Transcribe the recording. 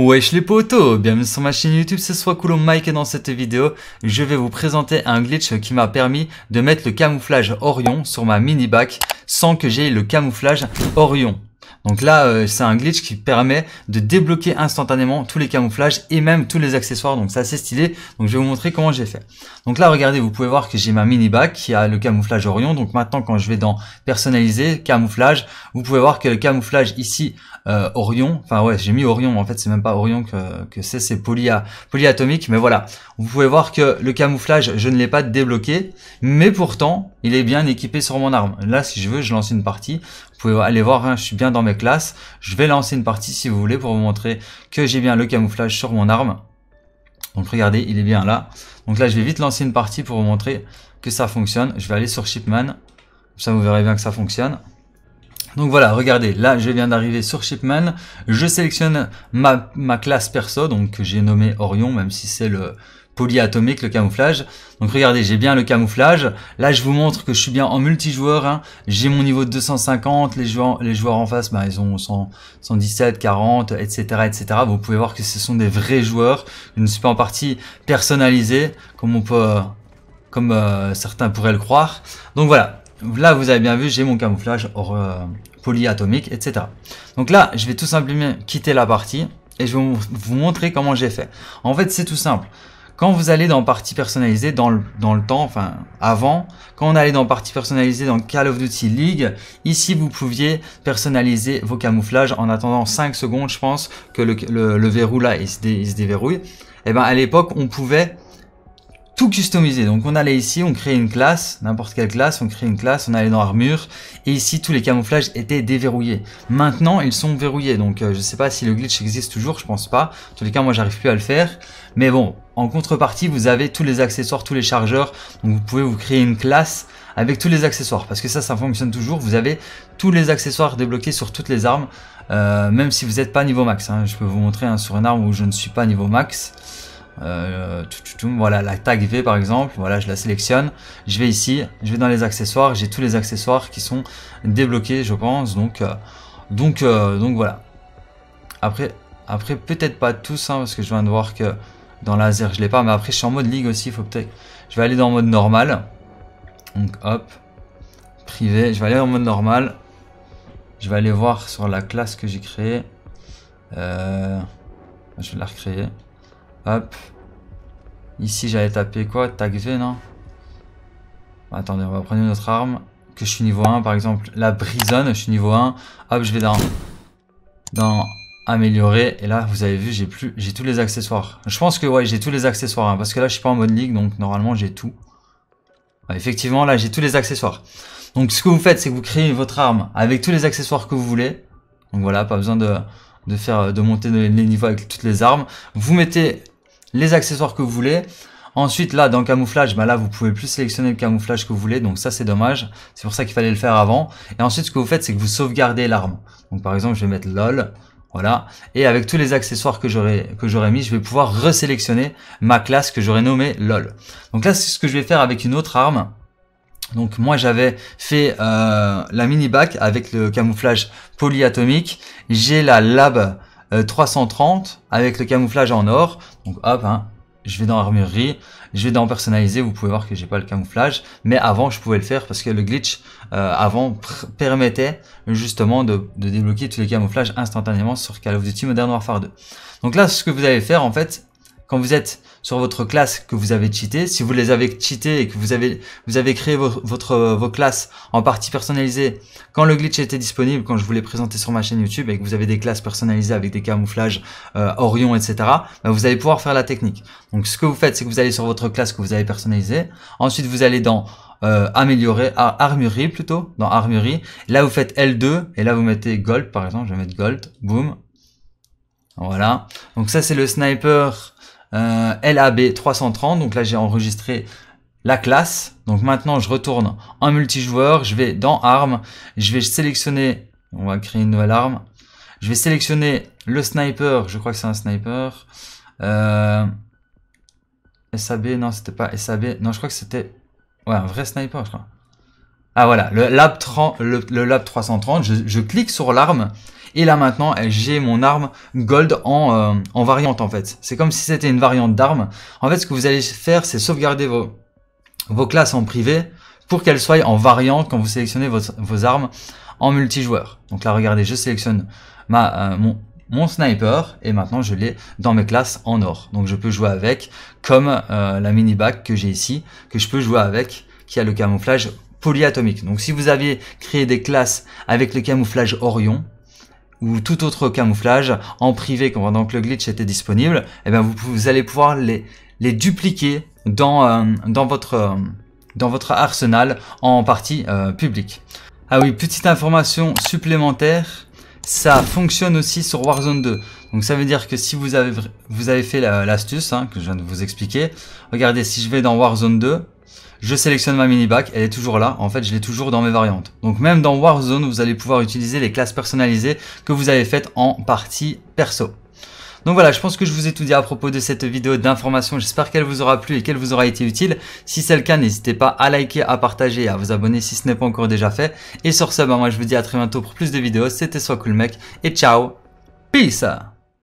Wesh les potos, bienvenue sur ma chaîne YouTube, c'est soit cool Mike et dans cette vidéo, je vais vous présenter un glitch qui m'a permis de mettre le camouflage Orion sur ma mini bac sans que j'aie le camouflage Orion. Donc là, euh, c'est un glitch qui permet de débloquer instantanément tous les camouflages et même tous les accessoires. Donc c'est assez stylé. Donc je vais vous montrer comment j'ai fait. Donc là, regardez, vous pouvez voir que j'ai ma mini bac qui a le camouflage Orion. Donc maintenant, quand je vais dans personnaliser, camouflage, vous pouvez voir que le camouflage ici, euh, Orion, enfin ouais, j'ai mis Orion, en fait, c'est même pas Orion que, c'est, c'est polyatomique. Mais voilà, vous pouvez voir que le camouflage, je ne l'ai pas débloqué. Mais pourtant, il est bien équipé sur mon arme. Là, si je veux, je lance une partie. Vous pouvez aller voir, hein, je suis bien dans mes classes. Je vais lancer une partie si vous voulez pour vous montrer que j'ai bien le camouflage sur mon arme. Donc regardez, il est bien là. Donc là, je vais vite lancer une partie pour vous montrer que ça fonctionne. Je vais aller sur Shipman. ça, vous verrez bien que ça fonctionne. Donc voilà, regardez, là je viens d'arriver sur Shipman, je sélectionne ma, ma classe perso, donc que j'ai nommé Orion, même si c'est le polyatomique, le camouflage. Donc regardez, j'ai bien le camouflage. Là, je vous montre que je suis bien en multijoueur. Hein. J'ai mon niveau de 250. Les joueurs, les joueurs en face, bah, ils ont 117, 40, etc., etc. Vous pouvez voir que ce sont des vrais joueurs. Je ne suis pas en partie personnalisé, comme on peut, comme euh, certains pourraient le croire. Donc voilà. Là, vous avez bien vu, j'ai mon camouflage or, euh, polyatomique, etc. Donc là, je vais tout simplement quitter la partie et je vais vous montrer comment j'ai fait. En fait, c'est tout simple. Quand vous allez dans partie personnalisée, dans le, dans le temps, enfin avant, quand on allait dans partie personnalisée dans Call of Duty League, ici vous pouviez personnaliser vos camouflages en attendant 5 secondes, je pense, que le, verrou là il se, déverrouille. Et eh ben à l'époque on pouvait tout customiser. Donc on allait ici, on crée une classe, n'importe quelle classe, on crée une classe, on allait dans armure, et ici tous les camouflages étaient déverrouillés. Maintenant ils sont verrouillés, donc euh, je sais pas si le glitch existe toujours, je pense pas. En tous les cas moi j'arrive plus à le faire, mais bon, en contrepartie vous avez tous les accessoires, tous les chargeurs, donc vous pouvez vous créer une classe avec tous les accessoires, parce que ça, ça fonctionne toujours, vous avez tous les accessoires débloqués sur toutes les armes, euh, même si vous n'êtes pas niveau max, hein. je peux vous montrer hein, sur une arme où je ne suis pas niveau max, euh, voilà la tag V par exemple, voilà je la sélectionne, je vais ici, je vais dans les accessoires, j'ai tous les accessoires qui sont débloqués je pense, donc euh, donc euh, donc voilà. Après après peut-être pas tous hein, parce que je viens de voir que dans laser je l'ai pas, mais après je suis en mode ligue aussi, faut peut-être, je vais aller dans mode normal, donc hop privé, je vais aller en mode normal, je vais aller voir sur la classe que j'ai créée, je vais la recréer. Hop. Ici, j'allais taper quoi Tac V, non Attendez, on va prendre une autre arme. Que je suis niveau 1, par exemple. La brisonne, je suis niveau 1. Hop, je vais dans... Dans améliorer. Et là, vous avez vu, j'ai plus, j'ai tous les accessoires. Je pense que ouais, j'ai tous les accessoires. Hein, parce que là, je suis pas en mode ligue, donc normalement, j'ai tout. effectivement, là, j'ai tous les accessoires. Donc, ce que vous faites, c'est que vous créez votre arme avec tous les accessoires que vous voulez. Donc voilà, pas besoin de, de faire, de monter les niveaux avec toutes les armes. Vous mettez les accessoires que vous voulez. Ensuite, là, dans camouflage, bah là, vous pouvez plus sélectionner le camouflage que vous voulez. Donc ça, c'est dommage. C'est pour ça qu'il fallait le faire avant. Et ensuite, ce que vous faites, c'est que vous sauvegardez l'arme. Donc par exemple, je vais mettre LOL. Voilà. Et avec tous les accessoires que j'aurais que mis, je vais pouvoir resélectionner ma classe que j'aurais nommée LOL. Donc là, c'est ce que je vais faire avec une autre arme. Donc moi j'avais fait euh, la mini bac avec le camouflage polyatomique. J'ai la lab 330 euh, avec le camouflage en or. Donc hop, hein, je vais dans armurerie, je vais dans personnaliser, vous pouvez voir que j'ai pas le camouflage, mais avant je pouvais le faire parce que le glitch euh, avant permettait justement de, de, débloquer tous les camouflages instantanément sur Call of Duty Modern Warfare 2. Donc là ce que vous allez faire en fait, quand vous êtes sur votre classe que vous avez cheaté, si vous les avez cheaté et que vous avez, vous avez créé vos, votre, vos classes en partie personnalisée, quand le glitch était disponible, quand je vous l'ai présenté sur ma chaîne YouTube et que vous avez des classes personnalisées avec des camouflages euh, Orion, etc., bah, vous allez pouvoir faire la technique. Donc ce que vous faites, c'est que vous allez sur votre classe que vous avez personnalisée, ensuite vous allez dans euh, améliorer, ar plutôt, dans armurerie, là vous faites L2 et là vous mettez gold par exemple, je vais mettre gold, boom. Voilà, donc ça c'est le sniper euh, LAB 330. Donc là, j'ai enregistré la classe. Donc maintenant, je retourne en multijoueur. Je vais dans armes. Je vais sélectionner, on va créer une nouvelle arme. Je vais sélectionner le sniper. Je crois que c'est un sniper. Euh, SAB, non, c'était pas SAB. Non, je crois que c'était ouais, un vrai sniper, je crois. Ah voilà, le Lab, le, lab 330, je clique sur l'arme et là maintenant, eh, j'ai mon arme gold en, euh, en variante en fait. C'est comme si c'était une variante d'arme. En fait, ce que vous allez faire, c'est sauvegarder vos, vos classes en privé pour qu'elles soient en variante quand vous sélectionnez vos, vos armes en multijoueur. Donc là, regardez, je sélectionne ma, euh, mon, mon sniper et maintenant je l'ai dans mes classes en or. Donc je peux jouer avec comme euh, la mini bac que j'ai ici, que je peux jouer avec, qui a le camouflage polyatomique. Donc si vous aviez créé des classes avec le camouflage Orion, ou tout autre camouflage en privé Quand que le glitch était disponible, et eh bien vous, allez pouvoir les, les dupliquer dans, euh, votre, euh, dans, votre, arsenal en partie euh, publique. Ah oui, petite information supplémentaire, ça fonctionne aussi sur Warzone 2. Donc ça veut dire que si vous avez, vous avez fait l'astuce hein, que je viens de vous expliquer, regardez si je vais dans Warzone 2, je sélectionne ma mini bac elle est toujours là, en fait je l'ai toujours dans mes variantes. Donc même dans Warzone, vous allez pouvoir utiliser les classes personnalisées que vous avez faites en partie perso. Donc voilà, je pense que je vous ai tout dit à propos de cette vidéo d'information. J'espère qu'elle vous aura plu et qu'elle vous aura été utile. Si c'est le cas, n'hésitez pas à liker, à partager et à vous abonner si ce n'est pas encore déjà fait. Et sur ce, bah moi je vous dis à très bientôt pour plus de vidéos. C'était Soit Cool Mec et ciao Peace